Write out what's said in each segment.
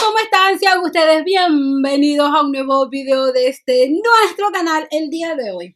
¿cómo están? Sean ustedes bienvenidos a un nuevo video de este nuestro canal el día de hoy.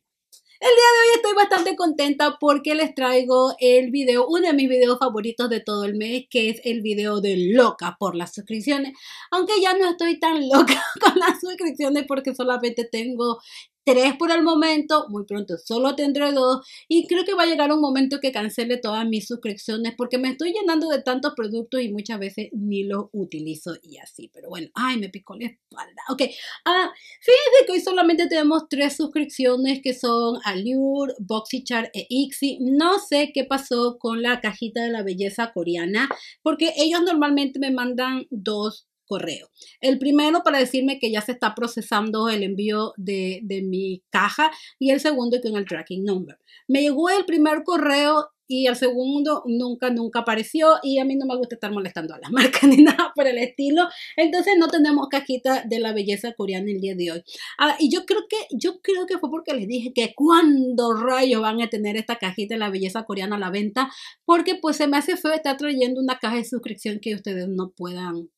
El día de hoy estoy bastante contenta porque les traigo el video, uno de mis videos favoritos de todo el mes, que es el video de loca por las suscripciones. Aunque ya no estoy tan loca con las suscripciones porque solamente tengo tres por el momento, muy pronto solo tendré dos y creo que va a llegar un momento que cancele todas mis suscripciones porque me estoy llenando de tantos productos y muchas veces ni los utilizo y así, pero bueno, ay, me picó la espalda. Ok, ah, fíjense que hoy solamente tenemos tres suscripciones que son Allure, Boxychar e Ixi. No sé qué pasó con la cajita de la belleza coreana porque ellos normalmente me mandan dos correo. El primero para decirme que ya se está procesando el envío de, mi caja y el segundo con el tracking number. Me llegó el primer correo y el segundo nunca, nunca apareció y a mí no me gusta estar molestando a las marcas ni nada por el estilo. Entonces no tenemos cajita de la belleza coreana el día de hoy. Ah, y yo creo que, yo creo que fue porque les dije que cuando rayos van a tener esta cajita de la belleza coreana a la venta, porque pues se me hace feo estar trayendo una caja de suscripción que ustedes no puedan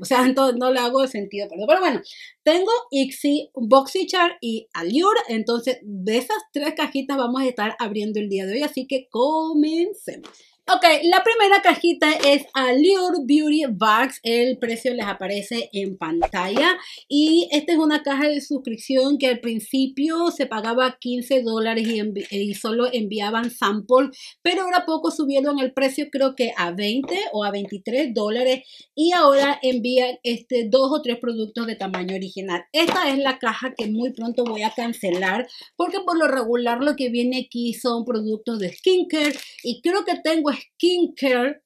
o sea, entonces no le hago sentido, pero, pero bueno, tengo Ixi, Boxychar y Allure, entonces de esas tres cajitas vamos a estar abriendo el día de hoy, así que comencemos. Ok, la primera cajita es Allure Beauty Bags. El precio les aparece en pantalla. Y esta es una caja de suscripción que al principio se pagaba 15 dólares y, solo enviaban sample. Pero ahora poco subieron el precio, creo que a 20 o a 23 dólares. Y ahora envían este, dos o tres productos de tamaño original. Esta es la caja que muy pronto voy a cancelar. Porque por lo regular lo que viene aquí son productos de skincare. Y creo que tengo skincare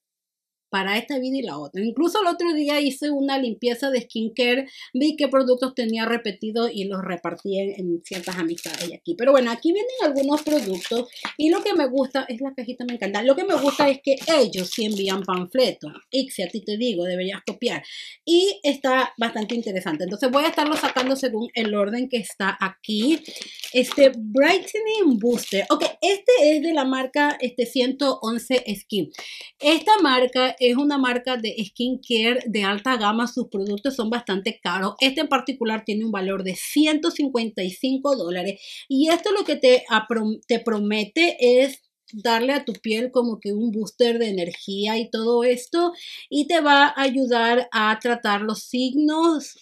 para esta vida y la otra. Incluso el otro día hice una limpieza de skincare, vi qué productos tenía repetidos y los repartí en, ciertas amistades y aquí. Pero bueno, aquí vienen algunos productos y lo que me gusta es la cajita, me encanta. Lo que me gusta es que ellos sí envían panfletos. Ixi, a ti te digo, deberías copiar. Y está bastante interesante. Entonces voy a estarlo sacando según el orden que está aquí. Este Brightening Booster. Ok, este es de la marca este 111 Skin. Esta marca es una marca de skincare de alta gama, sus productos son bastante caros. Este en particular tiene un valor de 155 dólares y esto lo que te, te promete es darle a tu piel como que un booster de energía y todo esto y te va a ayudar a tratar los signos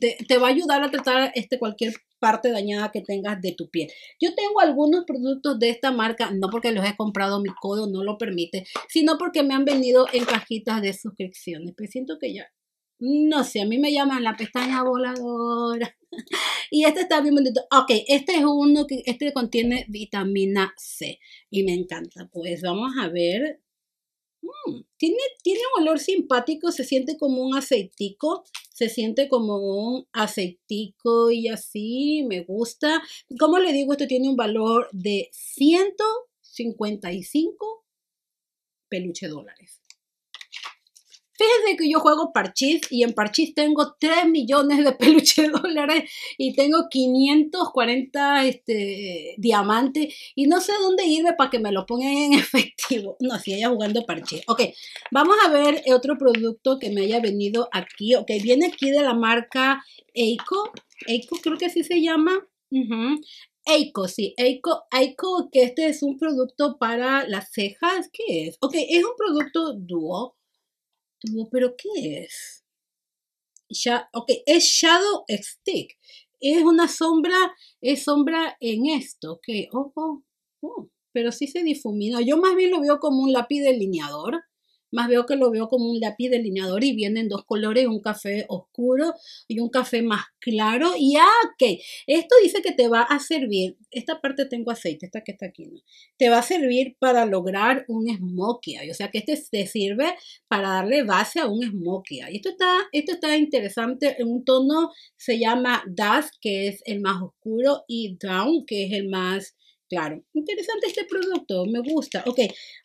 te va a ayudar a tratar este cualquier parte dañada que tengas de tu piel. Yo tengo algunos productos de esta marca, no porque los he comprado, mi codo no lo permite, sino porque me han venido en cajitas de suscripciones. Pero pues siento que ya, no sé, a mí me llaman la pestaña voladora. y este está bien bonito. Ok, este es uno que este contiene vitamina C y me encanta. Pues vamos a ver Mm, tiene, tiene un olor simpático, se siente como un aceitico, se siente como un aceitico y así, me gusta. Como le digo, esto tiene un valor de 155 peluche dólares. Fíjense que yo juego parchis y en parchis tengo 3 millones de peluches de dólares y tengo 540 este, diamantes y no sé dónde irme para que me lo pongan en efectivo. No, si ella jugando parchis Ok, vamos a ver otro producto que me haya venido aquí. Ok, viene aquí de la marca Eiko. Eiko creo que así se llama. Eco Eiko, sí, Eiko, Eiko, que este es un producto para las cejas, ¿qué es? Ok, es un producto dúo, ¿pero qué es? Ya, ok, es Shadow Stick. Es una sombra, es sombra en esto, ok, oh, oh, oh, pero sí se difumina Yo más bien lo veo como un lápiz delineador más veo que lo veo como un lápiz delineador y vienen dos colores, un café oscuro y un café más claro. Y ah, ok, esto dice que te va a servir, esta parte tengo aceite, esta que está aquí, ¿no? te va a servir para lograr un smokey eye, o sea que este te sirve para darle base a un smokey eye. Y esto está, esto está interesante, en un tono se llama Dusk, que es el más oscuro, y Down, que es el más Interesante este producto, me gusta. Ok,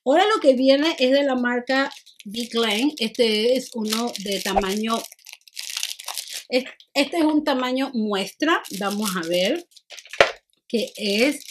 ahora lo que viene es de la marca Big Lane. Este es uno de tamaño... Este es un tamaño muestra. Vamos a ver qué es.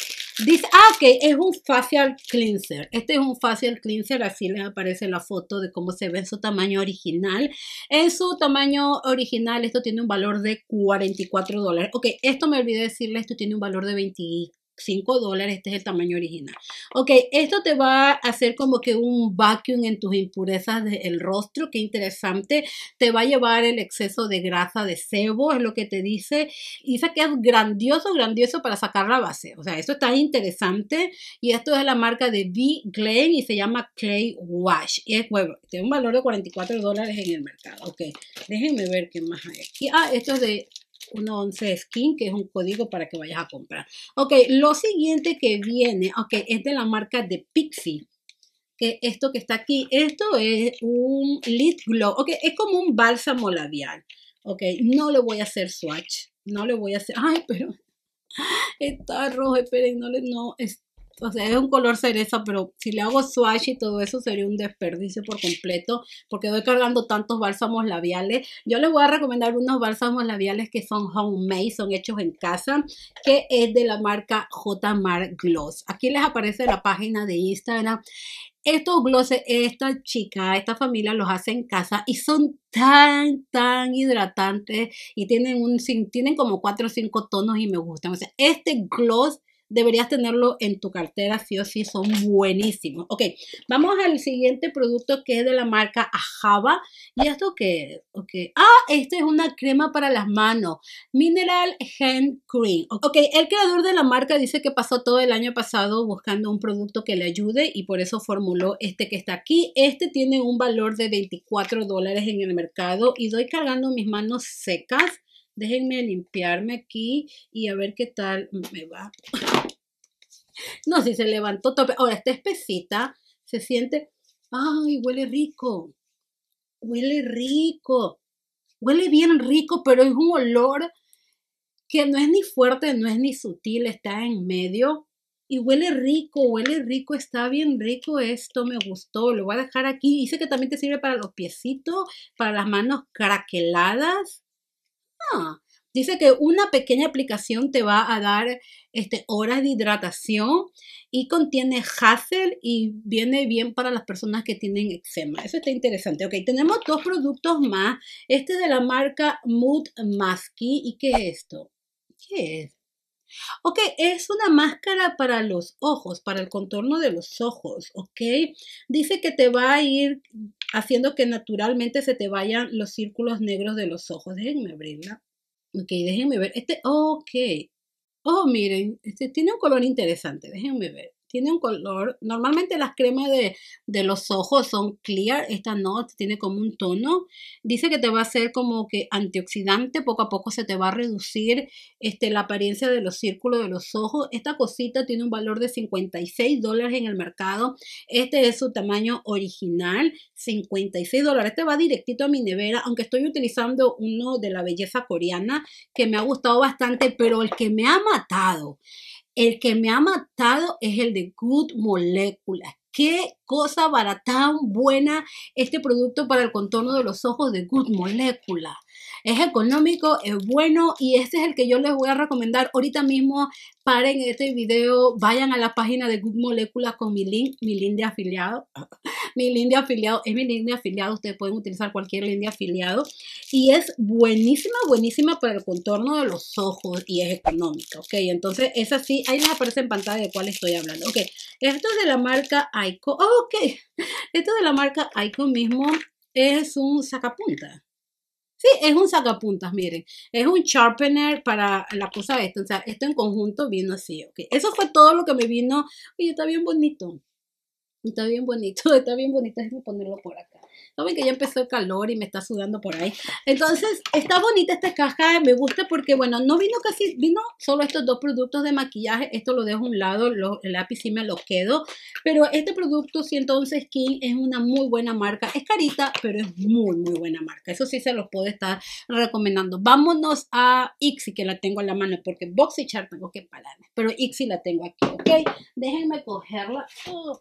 Dice, ah, ok, es un facial cleanser. Este es un facial cleanser, así les aparece la foto de cómo se ve en su tamaño original. En su tamaño original, esto tiene un valor de 44 dólares. Ok, esto me olvidé decirle, esto tiene un valor de 24 5 dólares, este es el tamaño original. Ok, esto te va a hacer como que un vacuum en tus impurezas del rostro, qué interesante. Te va a llevar el exceso de grasa de sebo, es lo que te dice. Dice que es grandioso, grandioso para sacar la base. O sea, esto está interesante. Y esto es la marca de V Glen y se llama Clay Wash. Y es bueno, tiene un valor de 44 dólares en el mercado. Ok, déjenme ver qué más hay aquí. Ah, esto es de 11 Skin, que es un código para que vayas a comprar. Ok, lo siguiente que viene, ok, es de la marca de Pixie. Que esto que está aquí, esto es un lip glow, ok, es como un bálsamo labial. Ok, no le voy a hacer swatch, no le voy a hacer, ay, pero está rojo, esperen, no le, no, es, o sea, es un color cereza, pero si le hago swatch y todo eso sería un desperdicio por completo, porque voy cargando tantos bálsamos labiales. Yo les voy a recomendar unos bálsamos labiales que son homemade, son hechos en casa, que es de la marca J. Mar Gloss. Aquí les aparece la página de Instagram. Estos glosses, esta chica, esta familia los hace en casa y son tan, tan hidratantes y tienen, un, tienen como 4 o 5 tonos y me gustan. O sea, este gloss deberías tenerlo en tu cartera, sí o sí, son buenísimos. Ok, vamos al siguiente producto que es de la marca Ajaba ¿Y esto qué es? Okay. Ah, esta es una crema para las manos, Mineral Hand Cream. Ok, el creador de la marca dice que pasó todo el año pasado buscando un producto que le ayude y por eso formuló este que está aquí. Este tiene un valor de 24 dólares en el mercado y doy cargando mis manos secas. Déjenme limpiarme aquí y a ver qué tal me va. No, si se levantó tope. Ahora, está espesita se siente, ay, huele rico, huele rico, huele bien rico, pero es un olor que no es ni fuerte, no es ni sutil, está en medio y huele rico, huele rico, está bien rico esto, me gustó, lo voy a dejar aquí. Dice que también te sirve para los piecitos, para las manos craqueladas. Ah, Dice que una pequeña aplicación te va a dar este, horas de hidratación y contiene hazel y viene bien para las personas que tienen eczema. Eso está interesante. Ok, tenemos dos productos más. Este de la marca Mood Masky. ¿Y qué es esto? ¿Qué es? Ok, es una máscara para los ojos, para el contorno de los ojos, ok. Dice que te va a ir haciendo que naturalmente se te vayan los círculos negros de los ojos. Déjenme abrirla. Ok, déjenme ver. Este, ok. Oh, miren, este tiene un color interesante. Déjenme ver tiene un color, normalmente las cremas de, los ojos son clear, esta no, tiene como un tono, dice que te va a hacer como que antioxidante, poco a poco se te va a reducir este, la apariencia de los círculos de los ojos, esta cosita tiene un valor de 56 dólares en el mercado, este es su tamaño original, 56 dólares, este va directito a mi nevera, aunque estoy utilizando uno de la belleza coreana que me ha gustado bastante, pero el que me ha matado el que me ha matado es el de Good Molécula. Qué cosa para tan buena este producto para el contorno de los ojos de Good Molécula! es económico, es bueno y este es el que yo les voy a recomendar ahorita mismo. Paren este video, vayan a la página de Good Molecula con mi link, mi link de afiliado. mi link de afiliado es mi link de afiliado, ustedes pueden utilizar cualquier link de afiliado y es buenísima, buenísima para el contorno de los ojos y es económica, ¿ok? Entonces es así, ahí les aparece en pantalla de cuál estoy hablando, ¿ok? Esto es de la marca Aiko, ok, esto de la marca Aiko mismo es un sacapunta. Sí, es un sacapuntas, miren. Es un sharpener para la cosa esta. O sea, esto en conjunto vino así, ¿ok? Eso fue todo lo que me vino. Oye, está bien bonito. Está bien bonito, está bien bonito. Déjenme ponerlo por acá. Saben que ya empezó el calor y me está sudando por ahí. Entonces, está bonita esta caja, me gusta porque, bueno, no vino casi, vino solo estos dos productos de maquillaje. Esto lo dejo a un lado, el lápiz sí me lo quedo. Pero este producto 111 Skin es una muy buena marca. Es carita, pero es muy, muy buena marca. Eso sí se los puedo estar recomendando. Vámonos a Ixi, que la tengo en la mano, porque chart tengo que pararme. Pero Ixi la tengo aquí, ¿ok? Déjenme cogerla. Oh,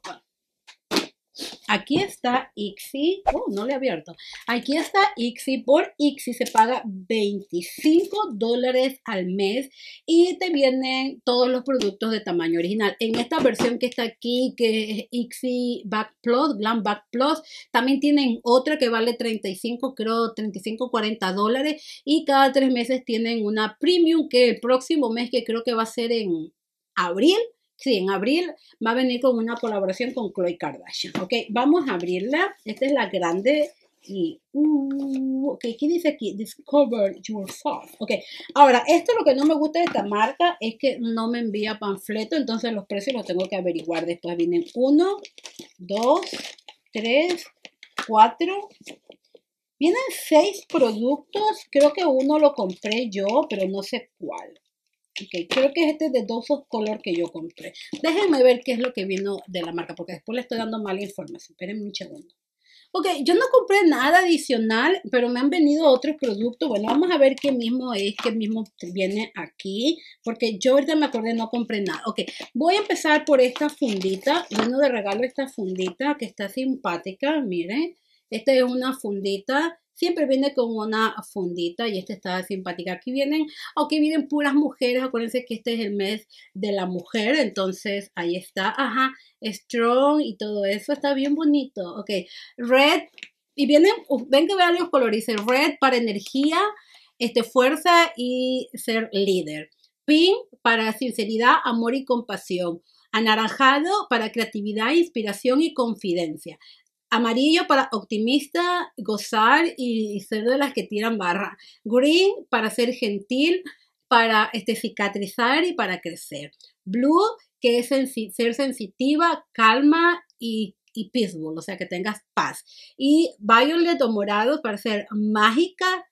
Aquí está Ixi. Oh, no le he abierto. Aquí está Ixi. Por Ixi se paga 25 dólares al mes y te vienen todos los productos de tamaño original. En esta versión que está aquí, que es Ixi Back Plus, Glam Back Plus, también tienen otra que vale 35, creo 35, 40 dólares. Y cada tres meses tienen una premium que el próximo mes, que creo que va a ser en abril, Sí, en abril va a venir con una colaboración con Chloe Kardashian. Ok, vamos a abrirla. Esta es la grande y. Uh, ok, ¿qué dice aquí? Discover yourself. Ok, ahora, esto lo que no me gusta de esta marca es que no me envía panfleto, entonces los precios los tengo que averiguar. Después vienen uno, dos, tres, cuatro. Vienen seis productos, creo que uno lo compré yo, pero no sé cuál. Ok, creo que es este de dos Color que yo compré. Déjenme ver qué es lo que vino de la marca, porque después le estoy dando mala información. Espérenme un segundo. Ok, yo no compré nada adicional, pero me han venido otros productos. Bueno, vamos a ver qué mismo es, qué mismo viene aquí, porque yo ahorita me acordé, no compré nada. Ok, voy a empezar por esta fundita. Vino de regalo esta fundita que está simpática, miren. Esta es una fundita siempre viene con una fundita y esta está simpática. Aquí vienen, aunque vienen puras mujeres, acuérdense que este es el mes de la mujer, entonces ahí está, ajá, strong y todo eso, está bien bonito. Ok, red, y vienen, ven que vean los colores, red para energía, este, fuerza y ser líder. Pink para sinceridad, amor y compasión. Anaranjado para creatividad, inspiración y confidencia. Amarillo para optimista, gozar y ser de las que tiran barra. Green para ser gentil, para este, cicatrizar y para crecer. Blue, que es ser sensitiva, calma y, y peaceful, o sea, que tengas paz. Y Violet o morado para ser mágica,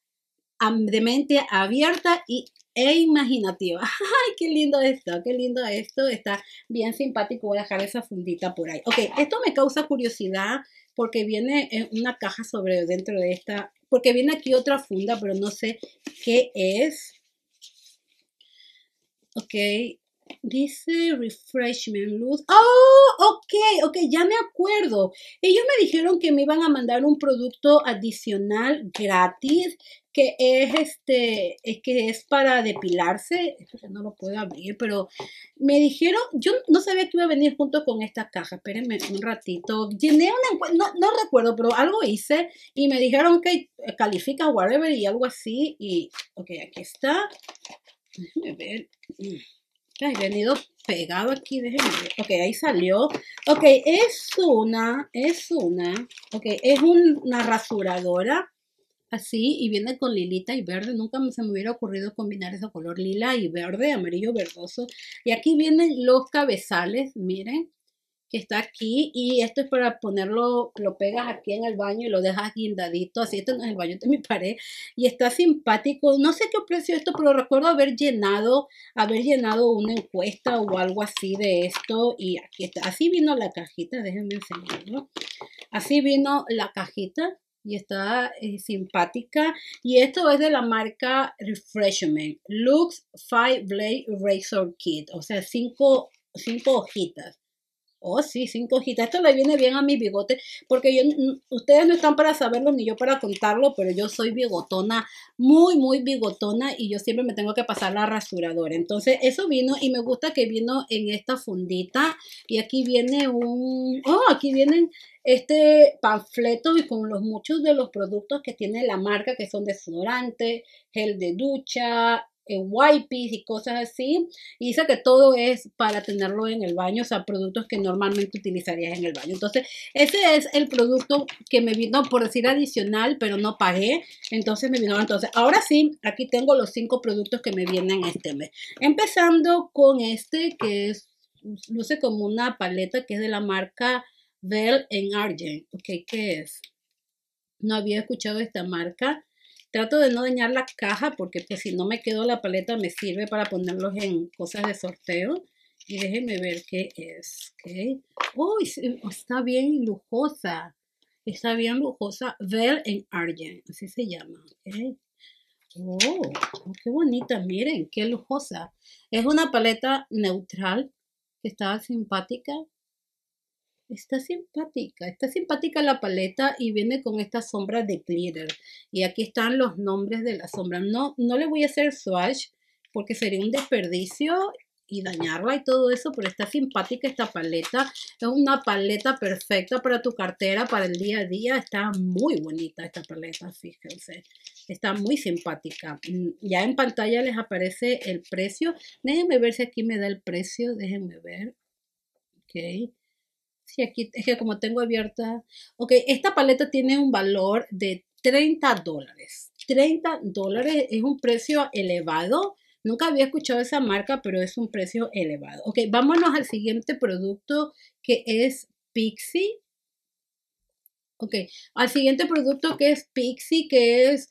de mente abierta y, e imaginativa. ¡Ay, qué lindo esto! ¡Qué lindo esto! Está bien simpático. Voy a dejar esa fundita por ahí. Ok, esto me causa curiosidad porque viene eh, una caja sobre dentro de esta, porque viene aquí otra funda, pero no sé qué es. Ok, Dice refreshment luz. Oh, ok, ok, ya me acuerdo. Ellos me dijeron que me iban a mandar un producto adicional gratis que es este, es que es para depilarse. no lo puedo abrir, pero me dijeron, yo no sabía que iba a venir junto con esta caja. Espérenme un ratito. Llené una no, no recuerdo, pero algo hice y me dijeron que califica whatever y algo así. Y, ok, aquí está. Déjenme ver. Ay, venido pegado aquí, déjenme ver. Ok, ahí salió. Ok, es una, es una, ok, es una rasuradora así y viene con lilita y verde. Nunca se me hubiera ocurrido combinar ese color lila y verde, amarillo verdoso. Y aquí vienen los cabezales, miren está aquí y esto es para ponerlo, lo pegas aquí en el baño y lo dejas guindadito, así esto no es el baño de este mi pared y está simpático, no sé qué precio esto, pero recuerdo haber llenado, haber llenado una encuesta o algo así de esto y aquí está, así vino la cajita, déjenme enseñarlo, así vino la cajita y está eh, simpática. Y esto es de la marca Refreshment Lux Five Blade Razor Kit, o sea, cinco, cinco hojitas. Oh, sí, cinco hojitas. Esto le viene bien a mi bigote, porque yo, ustedes no están para saberlo ni yo para contarlo, pero yo soy bigotona, muy, muy bigotona, y yo siempre me tengo que pasar la rasuradora. Entonces, eso vino y me gusta que vino en esta fundita. Y aquí viene un. Oh, aquí vienen este panfleto y con los muchos de los productos que tiene la marca, que son desodorante, gel de ducha, eh, wipes y cosas así. Y dice que todo es para tenerlo en el baño, o sea, productos que normalmente utilizarías en el baño. Entonces, ese es el producto que me vino, por decir adicional, pero no pagué. Entonces me vino, entonces, ahora sí, aquí tengo los cinco productos que me vienen este mes. Empezando con este que es, luce como una paleta que es de la marca Bell en Argent. Ok, ¿qué es? No había escuchado esta marca. Trato de no dañar la caja porque pues, si no me quedo la paleta me sirve para ponerlos en cosas de sorteo. Y déjenme ver qué es. ¡Oh! Está bien lujosa. Está bien lujosa. Ver en Argent. Así se llama. ¡Oh! ¡Qué bonita! Miren, qué lujosa. Es una paleta neutral que está simpática. Está simpática, está simpática la paleta y viene con esta sombra de glitter. Y aquí están los nombres de la sombra. No, no le voy a hacer swatch porque sería un desperdicio y dañarla y todo eso, pero está simpática esta paleta. Es una paleta perfecta para tu cartera, para el día a día. Está muy bonita esta paleta, fíjense. Está muy simpática. Mm, ya en pantalla les aparece el precio. Déjenme ver si aquí me da el precio. Déjenme ver. Ok. Sí, aquí es que como tengo abierta, ok, esta paleta tiene un valor de 30 dólares. 30 dólares es un precio elevado. Nunca había escuchado esa marca, pero es un precio elevado. Ok, vámonos al siguiente producto que es Pixi. Ok, al siguiente producto que es Pixi, que es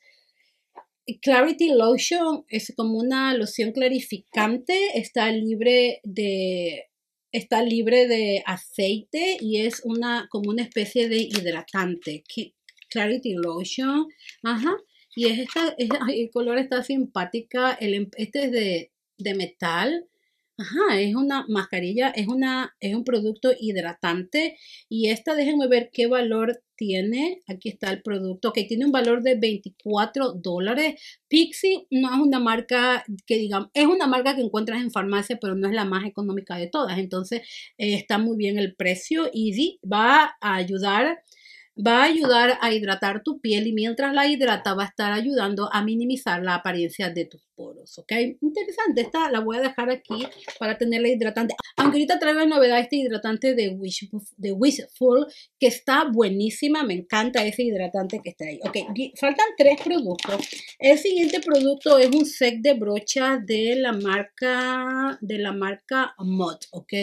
Clarity Lotion. Es como una loción clarificante. Está libre de está libre de aceite y es una como una especie de hidratante. Clarity Lotion. Ajá. Y es esta, el color está simpática. El, em, este es de, metal. Ajá, es una mascarilla, es, una, es un producto hidratante y esta déjenme ver qué valor tiene, aquí está el producto, que tiene un valor de 24 dólares. Pixie no es una marca que digamos, es una marca que encuentras en farmacia, pero no es la más económica de todas. Entonces eh, está muy bien el precio y va a ayudar va a ayudar a hidratar tu piel y mientras la hidrata va a estar ayudando a minimizar la apariencia de tus poros, ¿ok? Interesante, esta la voy a dejar aquí para tenerla hidratante. Aunque ahorita traigo la novedad este hidratante de, de Wishful que está buenísima, me encanta ese hidratante que está ahí. Ok, faltan tres productos. El siguiente producto es un set de brochas de la marca, de la marca Mod, ¿ok?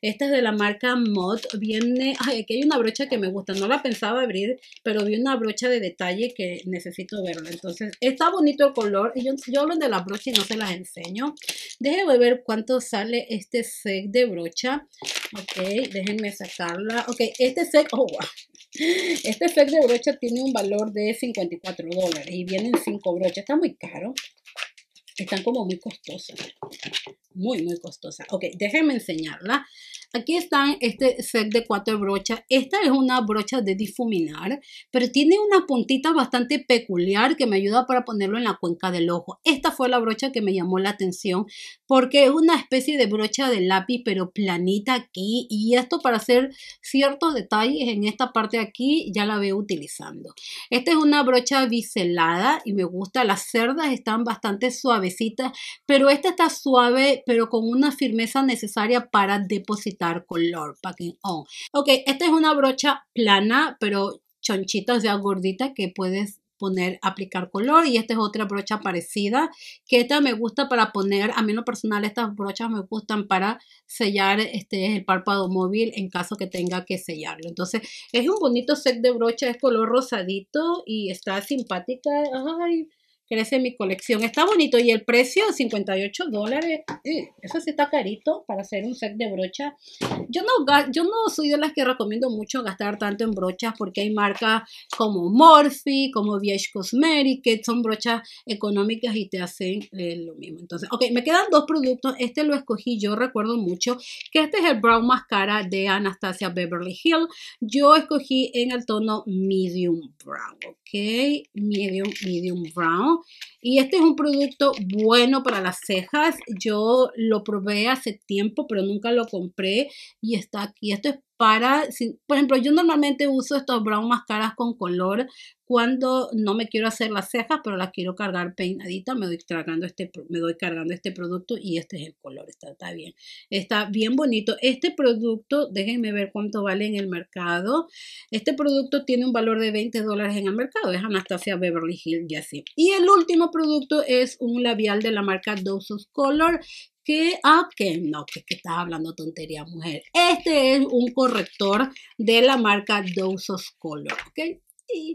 Esta es de la marca Mod, viene, ay, aquí hay una brocha que me gusta, no la pensaba abrir, pero vi una brocha de detalle que necesito verla. Entonces, está bonito el color. Yo, yo hablo de las brochas y no se las enseño. Déjenme ver cuánto sale este set de brocha. Ok, déjenme sacarla. Ok, este set, oh, wow. Este set de brocha tiene un valor de 54 dólares y vienen cinco brochas. Está muy caro. Están como muy costosas. Muy, muy costosas. Ok, déjenme enseñarla. Aquí están este set de cuatro brochas. Esta es una brocha de difuminar, pero tiene una puntita bastante peculiar que me ayuda para ponerlo en la cuenca del ojo. Esta fue la brocha que me llamó la atención porque es una especie de brocha de lápiz, pero planita aquí. Y esto para hacer ciertos detalles en esta parte aquí ya la veo utilizando. Esta es una brocha biselada y me gusta. Las cerdas están bastante suavecitas, pero esta está suave, pero con una firmeza necesaria para depositar color, packing on. Ok, esta es una brocha plana, pero chonchita, o sea, gordita, que puedes poner, aplicar color y esta es otra brocha parecida que esta me gusta para poner, a mí en lo personal estas brochas me gustan para sellar este el párpado móvil en caso que tenga que sellarlo, entonces es un bonito set de brocha, es color rosadito y está simpática, ay crece mi colección. Está bonito y el precio, 58 dólares, eso sí está carito para hacer un set de brochas. Yo no, yo no soy de las que recomiendo mucho gastar tanto en brochas porque hay marcas como Morphe, como VH Cosmetics que son brochas económicas y te hacen eh, lo mismo. Entonces, ok, me quedan dos productos. Este lo escogí, yo recuerdo mucho que este es el brown mascara de Anastasia Beverly Hill. Yo escogí en el tono medium brown, ok, medium, medium brown. Y este es un producto bueno para las cejas. Yo lo probé hace tiempo, pero nunca lo compré. Y está aquí. Esto es para, por ejemplo, yo normalmente uso estos brown mascaras con color cuando no me quiero hacer las cejas, pero las quiero cargar peinadita, me doy cargando este, me doy cargando este producto y este es el color, está, bien, está bien bonito. Este producto, déjenme ver cuánto vale en el mercado. Este producto tiene un valor de 20 dólares en el mercado, es Anastasia Beverly Hills y así. Y el último producto es un labial de la marca Dosos Color que, ah, que no, que, que estás hablando tontería, mujer. Este es un corrector de la marca Dose of Color, ¿ok?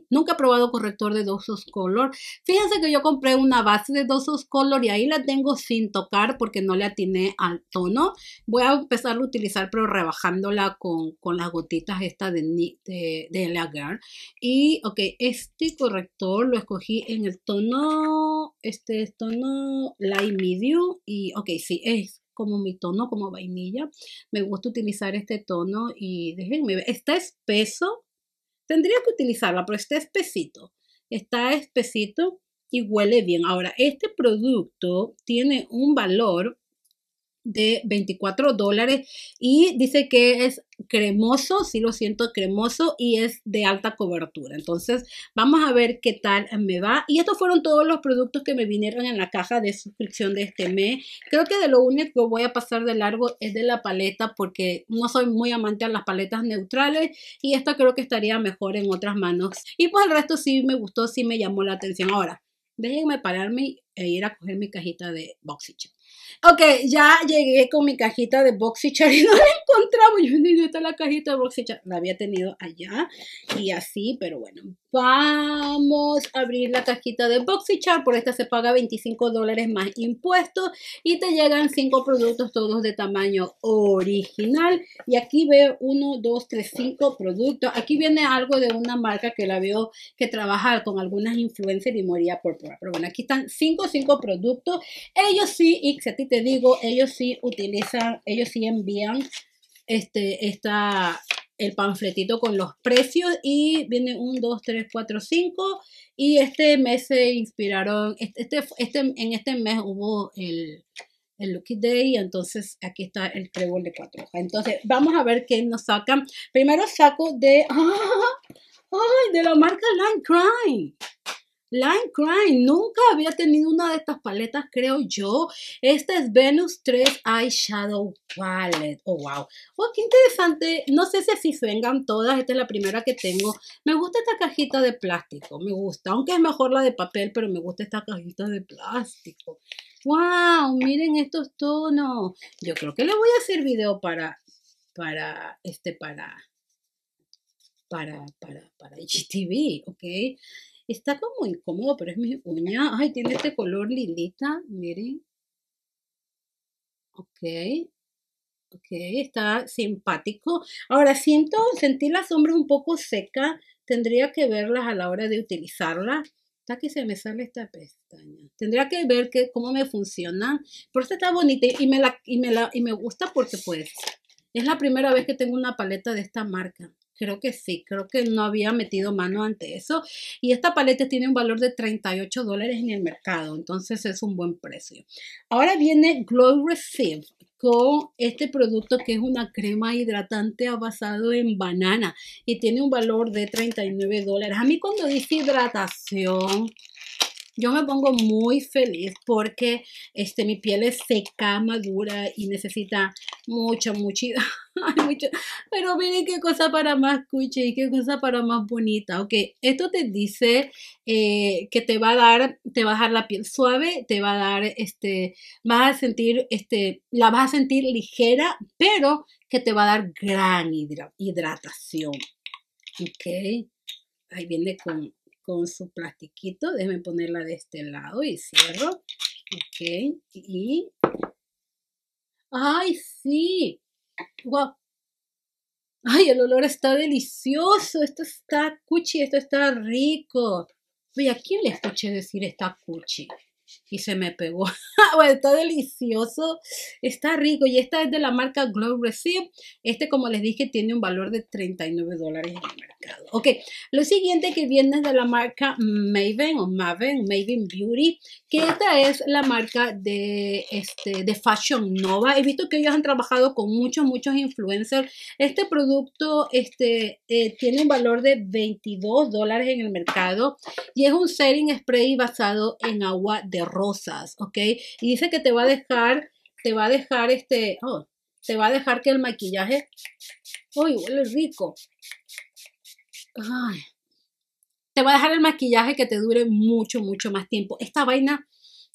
nunca he probado corrector de Dosos Color. Fíjense que yo compré una base de Dosos Color y ahí la tengo sin tocar porque no le atiné al tono. Voy a empezar a utilizar pero rebajándola con, con las gotitas esta de, de, de la Girl. Y ok, este corrector lo escogí en el tono, este tono light medium y ok, sí, es como mi tono, como vainilla. Me gusta utilizar este tono y déjenme ver, está espeso, Tendría que utilizarla, pero está espesito. Está espesito y huele bien. Ahora, este producto tiene un valor de 24 dólares y dice que es cremoso, sí lo siento cremoso y es de alta cobertura. Entonces vamos a ver qué tal me va. Y estos fueron todos los productos que me vinieron en la caja de suscripción de este mes. Creo que de lo único que voy a pasar de largo es de la paleta porque no soy muy amante a las paletas neutrales y esta creo que estaría mejor en otras manos. Y pues el resto sí me gustó, sí me llamó la atención. Ahora, déjenme pararme e ir a coger mi cajita de Chip. Ok, ya llegué con mi cajita de Boxychar y no la encontramos. Yo, ni la cajita de Boxychar? La había tenido allá y así, pero bueno, Vamos a abrir la cajita de BoxyCharm. Por esta se paga 25 dólares más impuestos. Y te llegan 5 productos todos de tamaño original. Y aquí veo 1, 2, 3, 5 productos. Aquí viene algo de una marca que la veo que trabaja con algunas influencers y moría por Pero bueno, aquí están 5, 5 productos. Ellos sí, y que a ti te digo, ellos sí utilizan, ellos sí envían este, esta, el panfletito con los precios y viene un, 2, 3, 4, 5 y este mes se inspiraron, este, este, este, en este mes hubo el, el Lucky Day, entonces aquí está el trébol de cuatro hojas. Entonces vamos a ver qué nos sacan. Primero saco de, de la marca Line cry Line Crime. Nunca había tenido una de estas paletas, creo yo. Esta es Venus 3 Eyeshadow Palette. Oh, wow. Oh, qué interesante. No sé si vengan todas. Esta es la primera que tengo. Me gusta esta cajita de plástico. Me gusta. Aunque es mejor la de papel, pero me gusta esta cajita de plástico. ¡Wow! Miren estos tonos. Yo creo que le voy a hacer video para, para, este, para, para, para, para HTV, ¿ok? Está como incómodo, pero es mi uña. Ay, tiene este color lilita. miren. Ok, ok, está simpático. Ahora siento, sentí la sombra un poco seca, tendría que verlas a la hora de utilizarla. Está que se me sale esta pestaña. Tendría que ver cómo me funciona. Por eso está bonita y me, la, me la, y me gusta porque pues es la primera vez que tengo una paleta de esta marca. Creo que sí, creo que no había metido mano ante eso. Y esta paleta tiene un valor de 38 dólares en el mercado, entonces es un buen precio. Ahora viene Glow Receive con este producto que es una crema hidratante basado en banana y tiene un valor de 39 dólares. A mí cuando dice hidratación, yo me pongo muy feliz porque este, mi piel es seca, madura y necesita mucha, mucha, Pero miren qué cosa para más cuche y qué cosa para más bonita. Ok, esto te dice eh, que te va a dar, te va a dejar la piel suave, te va a dar, este, vas a sentir, este, la vas a sentir ligera, pero que te va a dar gran hidratación. Ok, ahí viene con con su plastiquito. Déjenme ponerla de este lado y cierro. Ok, y... ¡Ay, sí! ¡Wow! ¡Ay, el olor está delicioso! Esto está cuchi, esto está rico. Oye, ¿a quién le escuché decir está cuchi? y se me pegó. está delicioso, está rico y esta es de la marca Glow Receive. Este, como les dije, tiene un valor de 39 dólares en el mercado. Ok, lo siguiente que viene es de la marca Maven o Maven, Maven Beauty, que esta es la marca de, este, de Fashion Nova. He visto que ellos han trabajado con muchos, muchos influencers. Este producto este, eh, tiene un valor de 22 dólares en el mercado y es un setting spray basado en agua de rosas, ¿ok? Y dice que te va a dejar, te va a dejar este, oh, te va a dejar que el maquillaje, uy, huele rico. Ay. Te va a dejar el maquillaje que te dure mucho, mucho más tiempo. Esta vaina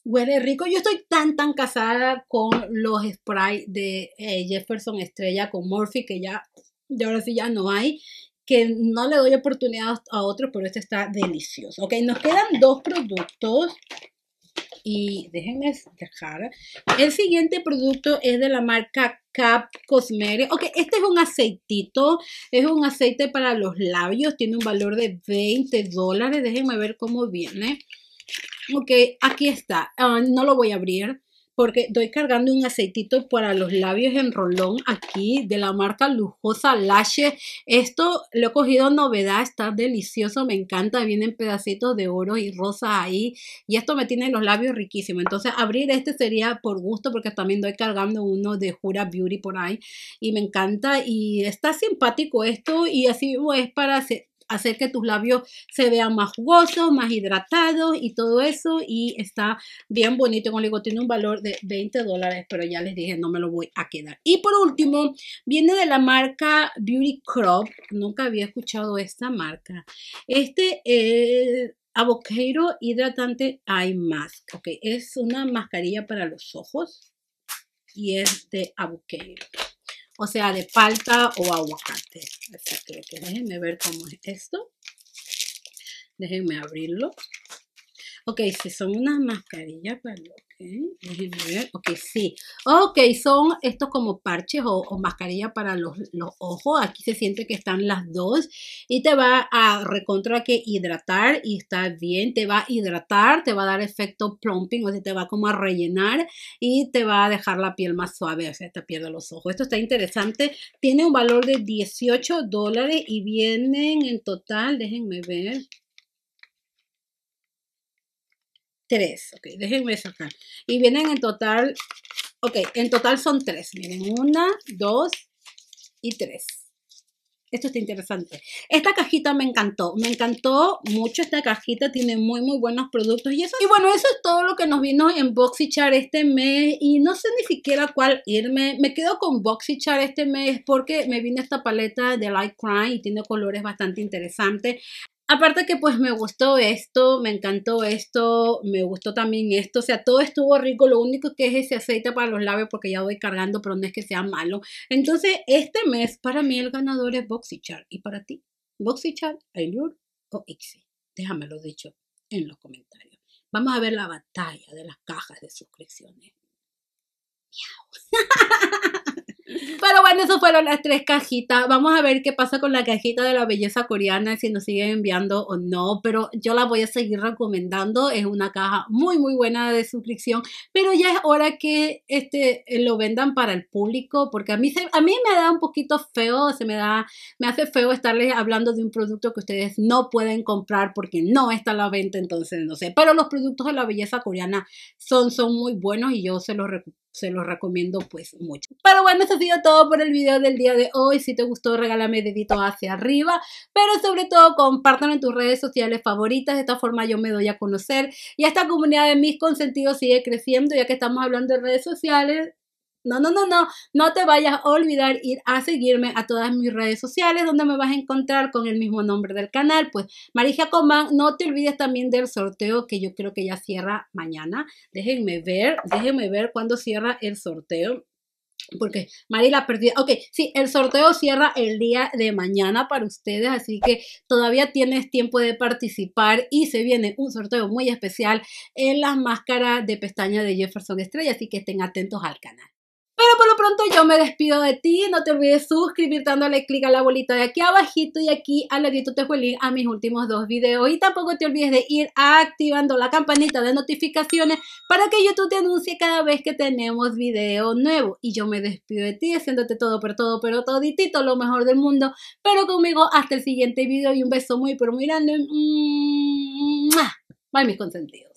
huele rico. Yo estoy tan, tan casada con los sprays de eh, Jefferson Estrella con Morphe, que ya, ya ahora sí ya no hay, que no le doy oportunidad a otros, pero este está delicioso. Ok, nos quedan dos productos y déjenme dejar. El siguiente producto es de la marca Cap Cosmetics. Ok, este es un aceitito. Es un aceite para los labios. Tiene un valor de 20 dólares. Déjenme ver cómo viene. Ok, aquí está. Ah, no lo voy a abrir porque estoy cargando un aceitito para los labios en rolón aquí de la marca lujosa Lashes. Esto lo he cogido novedad, está delicioso, me encanta, vienen pedacitos de oro y rosa ahí y esto me tiene los labios riquísimos. Entonces abrir este sería por gusto porque también doy cargando uno de Jura Beauty por ahí y me encanta y está simpático esto y así es para hacer que tus labios se vean más jugosos, más hidratados y todo eso. Y está bien bonito, como digo, tiene un valor de 20 dólares, pero ya les dije, no me lo voy a quedar. Y por último, viene de la marca Beauty Crop. Nunca había escuchado esta marca. Este es... Eh, Hidratante Eye Mask. Ok, es una mascarilla para los ojos y es de avocado o sea, de palta o aguacate. déjenme ver cómo es esto. Déjenme abrirlo. Ok, sí, son unas mascarillas para los okay, Ok, sí. Ok, son estos como parches o, mascarillas para los, los, ojos. Aquí se siente que están las dos. Y te va a recontra que hidratar y está bien. Te va a hidratar, te va a dar efecto plumping, o sea, te va como a rellenar y te va a dejar la piel más suave, o sea, te pierde los ojos. Esto está interesante. Tiene un valor de 18 dólares y vienen en total, déjenme ver. Tres, ok, déjenme sacar. Y vienen en total, ok, en total son tres. Miren, una, dos y tres. Esto está interesante. Esta cajita me encantó, me encantó mucho esta cajita, tiene muy muy buenos productos y eso. Y bueno, eso es todo lo que nos vino en Boxychar este mes y no sé ni siquiera cuál irme. Me quedo con Boxychar este mes porque me vino esta paleta de Light Crime y tiene colores bastante interesantes. Aparte que pues me gustó esto, me encantó esto, me gustó también esto, o sea, todo estuvo rico, lo único que es ese aceite para los labios porque ya voy cargando, pero no es que sea malo. Entonces, este mes para mí el ganador es Boxychar y para ti, Boxychar, Allure o Ixi. Déjamelo dicho en los comentarios. Vamos a ver la batalla de las cajas de suscripciones. ¡Miau! Pero bueno, esas fueron las tres cajitas. Vamos a ver qué pasa con la cajita de la belleza coreana, si nos siguen enviando o no. Pero yo la voy a seguir recomendando. Es una caja muy, muy buena de suscripción. Pero ya es hora que este, lo vendan para el público, porque a mí, a mí me da un poquito feo, se me da, me hace feo estarles hablando de un producto que ustedes no pueden comprar porque no está a la venta. Entonces, no sé. Pero los productos de la belleza coreana son, son muy buenos y yo se los recomiendo se los recomiendo pues mucho. Pero bueno, eso ha sido todo por el video del día de hoy. Si te gustó, regálame dedito hacia arriba, pero sobre todo compártelo en tus redes sociales favoritas. De esta forma yo me doy a conocer y esta comunidad de mis consentidos sigue creciendo ya que estamos hablando de redes sociales no, no, no, no, no te vayas a olvidar ir a seguirme a todas mis redes sociales donde me vas a encontrar con el mismo nombre del canal. Pues Marija Comán, no te olvides también del sorteo que yo creo que ya cierra mañana. Déjenme ver, déjenme ver cuándo cierra el sorteo. Porque Mari la perdida. Ok, sí, el sorteo cierra el día de mañana para ustedes, así que todavía tienes tiempo de participar y se viene un sorteo muy especial en las máscaras de pestaña de Jefferson Estrella, así que estén atentos al canal. Pero por lo pronto yo me despido de ti. No te olvides suscribirte dándole clic a la bolita de aquí abajito y aquí al ladito te link a mis últimos dos videos. Y tampoco te olvides de ir activando la campanita de notificaciones para que YouTube te anuncie cada vez que tenemos video nuevo. Y yo me despido de ti haciéndote todo por todo, pero toditito lo mejor del mundo. Pero conmigo hasta el siguiente video y un beso muy pero muy grande. Mm, mm, mm, Bye mis consentidos.